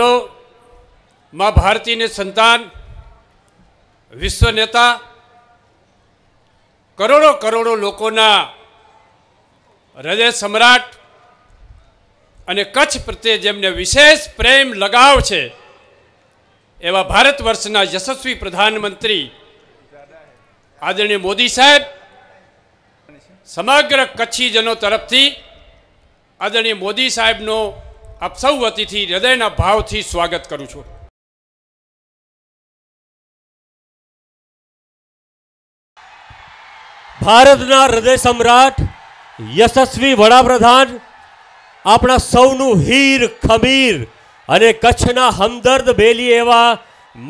મિત્રો મા ભારતીને સંતાન વિશ્વ નેતા કરોડો કરોડો લોકોના હૃદય સમ્રાટ અને કચ્છ પ્રત્યે જેમને વિશેષ પ્રેમ લગાવ છે એવા ભારત વર્ષના યશસ્વી પ્રધાનમંત્રી આદરણીય મોદી સાહેબ સમગ્ર કચ્છીજનો તરફથી આદરણીય મોદી સાહેબનો આપ સૌ વતીથી હૃદયના ભાવથી સ્વાગત કરું છું ભારતના હૃદય સમ્રાટ યશસ્વી વડાપ્રધાન આપણા સૌનું હીર ખમીર અને કચ્છના હમદર્દ બેલી એવા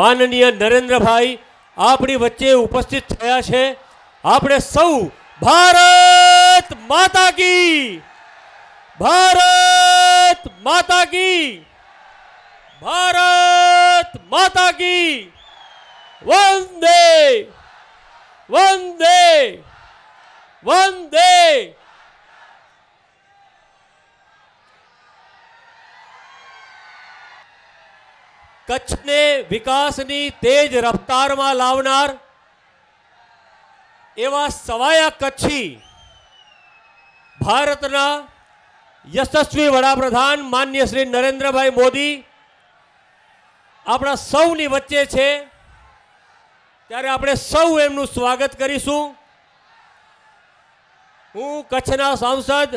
માનનીય નરેન્દ્રભાઈ આપણી વચ્ચે ઉપસ્થિત થયા છે આપણે સૌ ભારત માતા કી भारत माता की भारत माता की वंदे वंदे वंदे કચ્છને વિકાસની તેજ રફતારમાં લાવનાર એવા સવાયા કચ્છી ભારતના યશસ્વી વડાપ્રધાન માન્ય શ્રી નરેન્દ્રભાઈ મોદી આપણા સૌની વચ્ચે છે ત્યારે આપણે સૌ એમનું સ્વાગત કરીશું હું કચ્છના સાંસદ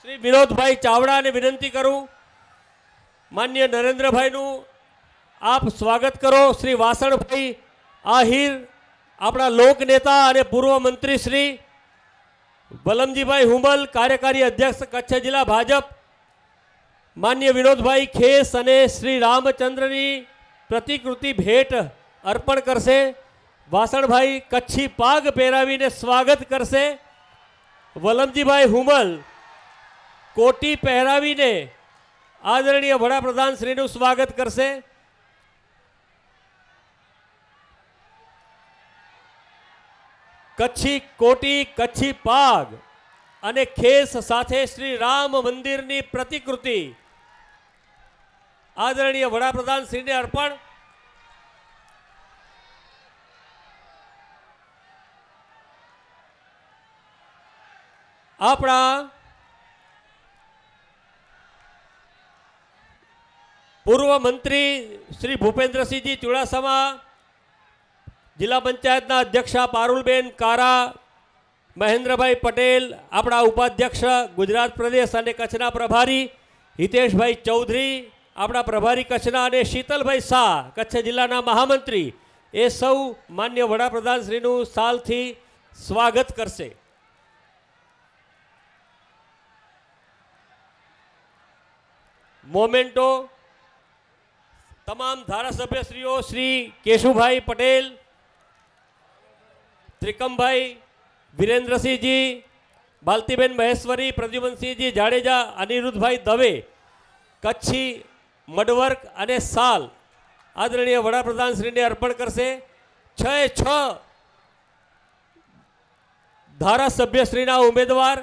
શ્રી વિનોદભાઈ ચાવડાને વિનંતી કરું માન્ય નરેન્દ્રભાઈનું આપ સ્વાગત કરો શ્રી વાસણભાઈ આહિર આપણા લોકનેતા અને પૂર્વ મંત્રી શ્રી વલમજીભાઈ હુંબલ કાર્યકારી અધ્યક્ષ કચ્છ જિલ્લા ભાજપ માન્ય વિનોદભાઈ ખેસ અને શ્રી રામચંદ્રની પ્રતિકૃતિ ભેટ અર્પણ કરશે વાસણભાઈ કચ્છી પાગ પહેરાવીને સ્વાગત કરશે વલમજીભાઈ હુંબલ કોટી પહેરાવીને આદરણીય વડાપ્રધાન શ્રીનું સ્વાગત કરશે કચ્છી કોટી કચ્છી પાગ અને ખેસ સાથે શ્રી રામ મંદિરની પ્રતિકૃતિ આદરણીય વડાપ્રધાન શ્રીને અર્પણ આપણા પૂર્વ મંત્રી શ્રી ભૂપેન્દ્રસિંહજી ચુડાસમા જિલ્લા પંચાયતના અધ્યક્ષા પારુલબેન કારા મહેન્દ્રભાઈ પટેલ આપણા ઉપાધ્યક્ષ ગુજરાત પ્રદેશ અને કચ્છના પ્રભારી હિતેશભાઈ ચૌધરી આપણા પ્રભારી કચ્છના અને શીતલભાઈ શાહ કચ્છ જિલ્લાના મહામંત્રી એ સૌ માન્ય વડાપ્રધાનશ્રીનું સાલથી સ્વાગત કરશે મોમેન્ટો તમામ ધારાસભ્યશ્રીઓ શ્રી કેશુભાઈ પટેલ ત્રિકમભાઈ વિરેન્દ્રસિંહજી બાલતીબેન મહેશ્વરી પ્રદ્યુમનસિંહજી જાડેજા અનિરુદ્ધભાઈ દવે કચ્છી મડવર્ક અને સાલ આદરણીય વડાપ્રધાનશ્રીને અર્પણ કરશે છ છ ધારાસભ્યશ્રીના ઉમેદવાર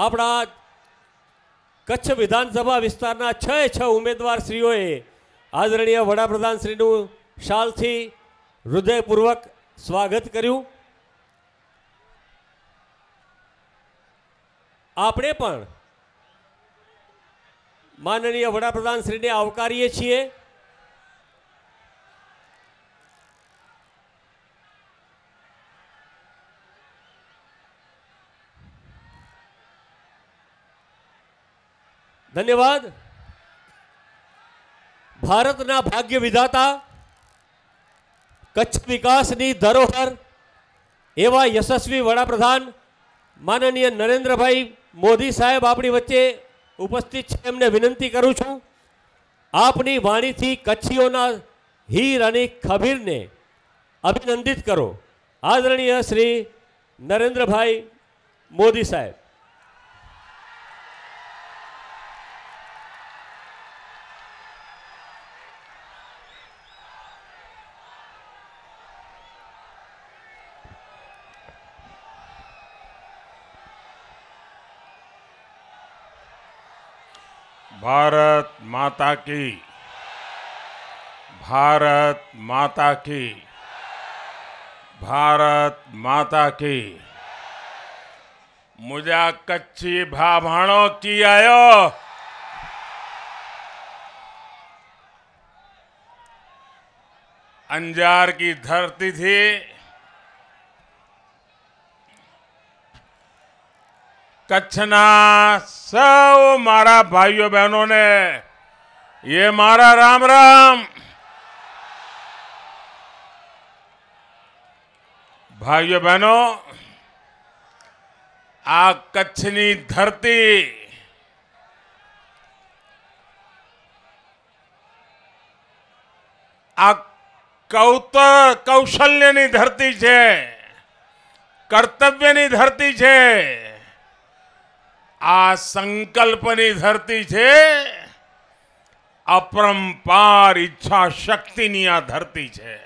આપણા કચ્છ વિધાનસભા વિસ્તારના છ છ ઉમેદવાર શ્રીઓએ આદરણીય વડાપ્રધાનશ્રીનું શાલથી હૃદયપૂર્વક સ્વાગત કર્યું આપણે પણ માનનીય વડાપ્રધાનશ્રીને આવકારીએ છીએ ધન્યવાદ ભારતના ભાગ્ય વિધાતા કચ્છ વિકાસની ધરોહર એવા યશસ્વી વડાપ્રધાન માનનીય નરેન્દ્રભાઈ મોદી સાહેબ આપણી વચ્ચે ઉપસ્થિત છે એમને વિનંતી કરું છું આપની વાણીથી કચ્છીઓના હીર અને ખબીરને અભિનંદિત કરો આદરણીય શ્રી નરેન્દ્રભાઈ મોદી સાહેબ भारत माता की भारत माता की भारत माता की मुझा कच्ची भाभाणों की आयो अंजार की धरती थी કચ્છના સૌ મારા ભાઈઓ બહેનોને એ મારા રામ રામ ભાઈઓ બહેનો આ કચ્છની ધરતી આ કૌત કૌશલ્યની ધરતી છે કર્તવ્યની ધરતી છે आ संकल्प धरती है अपरंपार इच्छा शक्ति आ धरती है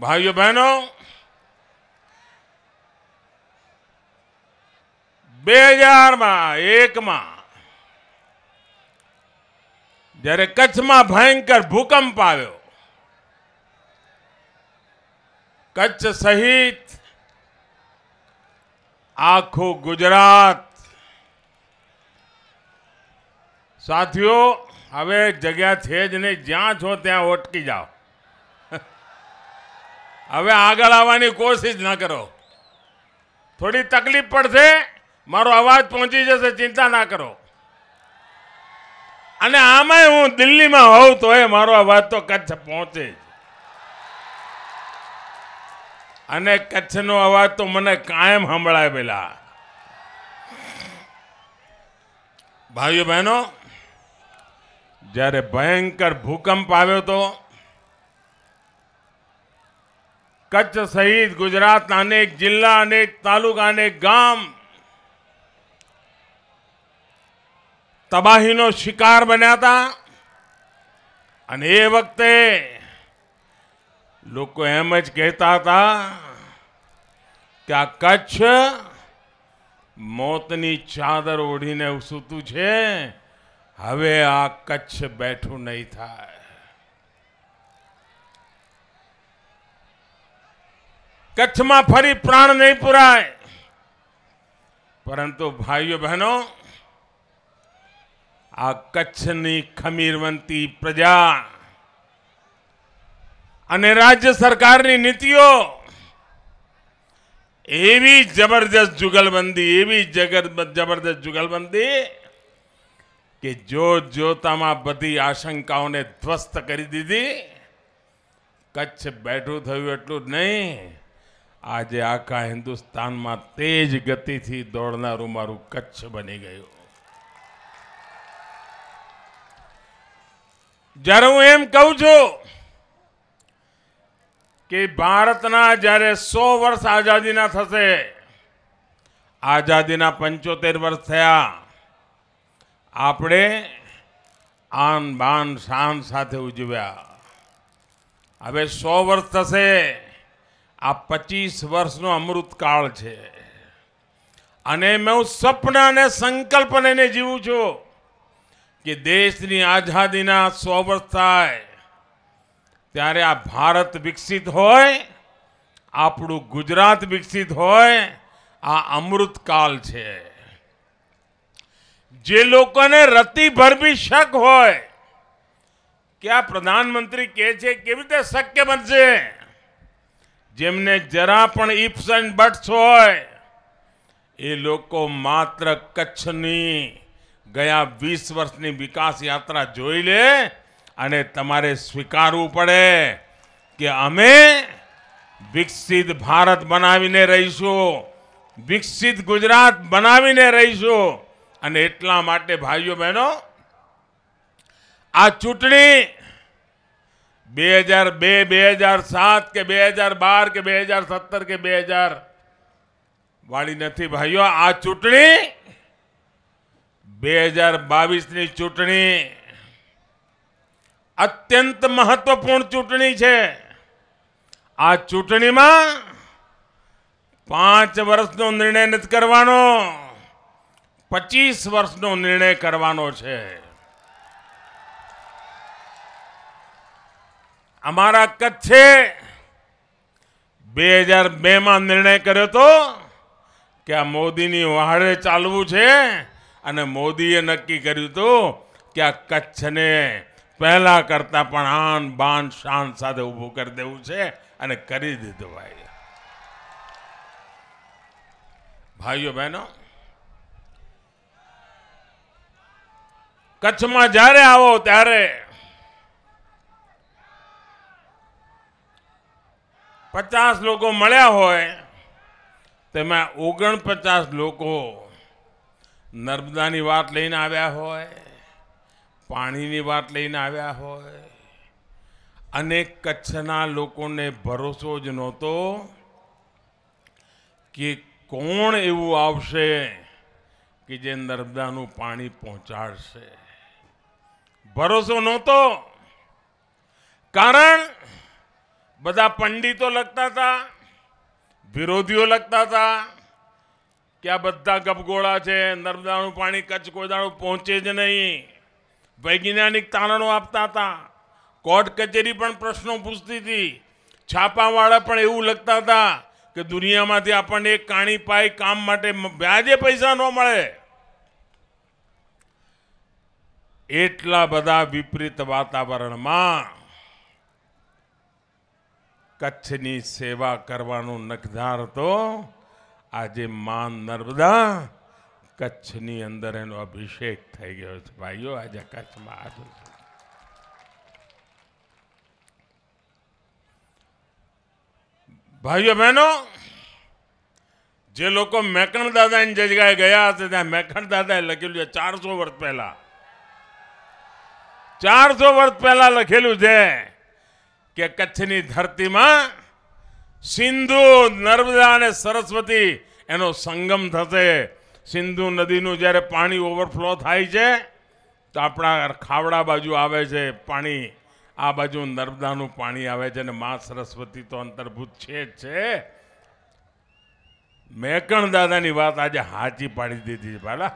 भाइयों बहनों बेहजार एक म जरे कच्छ में भयंकर भूकंप आयो कच्छ सहित આખું ગુજરાત સાથીઓ હવે જગ્યા છે જ નહીં જ્યાં છો ત્યાં ઓટકી જાઓ હવે આગળ આવવાની કોશિશ ના કરો થોડી તકલીફ પડશે મારો અવાજ પહોંચી જશે ચિંતા ના કરો અને આમાં હું દિલ્હીમાં હોઉં તો એ મારો અવાજ તો કચ્છ પહોંચે જ અને કચ્છનો અવાજ તો મને કાયમ સંભળાય પેલા ભાઈઓ બહેનો જ્યારે ભયંકર ભૂકંપ આવ્યો તો કચ્છ સહિત ગુજરાતના અનેક જિલ્લા અનેક તાલુકા અનેક ગામ તબાહીનો શિકાર બન્યા હતા અને એ વખતે લોકો એમ જ કહેતા હતા કે આ કચ્છ મોતની ચાદર ઓઢીને સૂતું છે હવે આ કચ્છ બેઠું નહીં થાય કચ્છમાં ફરી પ્રાણ નહીં પુરાય પરંતુ ભાઈઓ બહેનો આ કચ્છની ખમીરવંતી પ્રજા અને રાજ્ય સરકારની નીતિઓ એવી જબરદસ્ત જુગલબંધી એવી જબરદસ્ત જુગલબંધી કે જો જોતામાં બધી આશંકાઓને ધ્વસ્ત કરી દીધી કચ્છ બેઠું થયું એટલું જ નહીં આજે આખા હિન્દુસ્તાનમાં તેજ ગતિથી દોડનારું મારું કચ્છ બની ગયું જ્યારે હું એમ કહું છું કે ભારતના જ્યારે સો વર્ષ આઝાદીના થશે આઝાદીના પંચોતેર વર્ષ થયા આપણે આન બાન શાન સાથે ઉજવ્યા હવે સો વર્ષ થશે આ પચીસ વર્ષનો અમૃતકાળ છે અને મેં હું સપના અને સંકલ્પ લઈને જીવું છું કે દેશની આઝાદીના સો વર્ષ થાય ત્યારે આ ભારત વિકસિત હોય આપણું ગુજરાત વિકસિત હોય આ અમૃતકાલ છે જે લોકોને રતિ ભરવી શક હોય કે આ પ્રધાનમંત્રી કહે છે કેવી રીતે શક્ય બનશે જેમને જરા પણ ઇફ્સ એન્ડ બટ્સ હોય એ લોકો માત્ર કચ્છની ગયા વીસ વર્ષની વિકાસ યાત્રા જોઈ લે અને તમારે સ્વીકારવું પડે કે અમે વિકસિત ભારત બનાવીને રહીશું વિકસિત ગુજરાત બનાવીને રહીશું અને એટલા માટે ભાઈઓ બહેનો આ ચૂંટણી બે હજાર બે બે હજાર સાત કે બે હજાર બાર કે બે હજાર સત્તર કે બે હજાર વાળી નથી ભાઈઓ આ ચૂંટણી બે હજાર બાવીસની ચૂંટણી અત્યંત મહત્વપૂર્ણ ચૂંટણી છે આ ચૂંટણીમાં પાંચ વર્ષનો નિર્ણય નથી કરવાનો પચીસ વર્ષનો નિર્ણય કરવાનો છે અમારા કચ્છે બે હજાર બેમાં નિર્ણય કર્યો હતો કે આ મોદીની વહાડે ચાલવું છે અને મોદીએ નક્કી કર્યું હતું કે આ કચ્છને પહેલા કરતા પણ આન બાન શાન સાથે ઊભું કરી દેવું છે અને કરી દીધું ભાઈ ભાઈઓ બહેનો કચ્છમાં જ્યારે આવો ત્યારે પચાસ લોકો મળ્યા હોય તેમાં ઓગણપચાસ લોકો નર્મદાની વાત લઈને આવ્યા હોય પાણીની વાત લઈને આવ્યા હોય અને કચ્છના લોકોને ભરોસો જ નહોતો કે કોણ એવું આવશે કે જે નર્મદાનું પાણી પહોંચાડશે ભરોસો નહોતો કારણ બધા પંડિતો લખતા હતા વિરોધીઓ લખતા હતા કે આ બધા ગપગોળા છે નર્મદાનું પાણી કચ્છ કોઈ દાણું પહોંચે જ નહીં વૈજ્ઞાનિક તારણો આપતા હતા કોર્ટ કચેરી પણ પ્રશ્નો પૂછતી હતી છાપાવાળા પણ એવું લખતા હતા કે દુનિયામાંથી આપણને એક કાણી પાય કામ માટે વ્યાજે પૈસા ન મળે એટલા બધા વિપરીત વાતાવરણમાં કચ્છની સેવા કરવાનું નખધાર તો આજે માન નર્મદા કચ્છની અંદર એનો અભિષેક થઈ ગયો છે ભાઈઓ આ જ કચ્છમાં આ તો ભાઈઓ બહેનો જે લોકો મેખણ દાદા ઇન જગ્યાએ ગયા હતા મેખણ દાદા લખેલું છે 400 વર્ષ પહેલા 400 વર્ષ પહેલા લખેલું છે કે કચ્છની ધરતીમાં સિંધુ નર્મદા અને સરસ્વતી એનો સંગમ થતે સિંધુ નદીનું જ્યારે પાણી ઓવરફ્લો થાય છે તો આપણા ખાવડા બાજુ આવે છે પાણી આ બાજુ નર્મદાનું પાણી આવે છે અને મા સરસ્વતી તો અંતર્ભૂત છે જ છે મેકણ દાદાની વાત આજે હાચી પાડી દીધી છે ભાલા